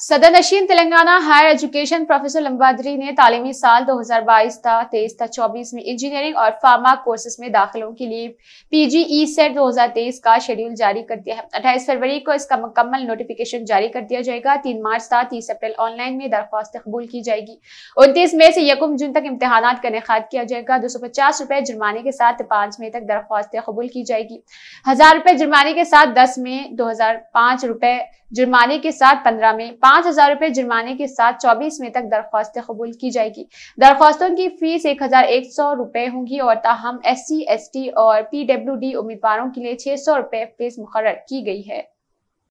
सदर नशीन Telangana higher education professor Limbadri ने तालीमी साल 2022 था तेईस था 24 में इंजीनियरिंग और फार्मा कोर्सेज में दाखिलों के लिए पीजीई सेट 2023 का शेड्यूल जारी कर दिया है अट्ठाईस फरवरी को इसका मुकम्मल नोटिफिकेशन जारी कर दिया जाएगा 3 मार्च था 30 अप्रैल ऑनलाइन में दरख्वास्त कबूल की जाएगी उनतीस मई से यकुम जून तक इम्तहान का निखात किया जाएगा दो रुपए जुर्माने के साथ पांच मई तक दरख्वास्त कबूल की जाएगी हजार रुपए जुर्माने के साथ दस मई दो रुपए जुर्माने के साथ पंद्रह मई पांच हजार रुपए जुर्माने के साथ चौबीस मई तक दरख्वास्तें कबूल की जाएगी दरख्वास्तों की फीस एक हजार एक सौ रुपए होगी और ताहम एस सी एस टी और पी डब्ल्यू डी उम्मीदवारों के लिए छह सौ रुपए फीस मुकर की गई है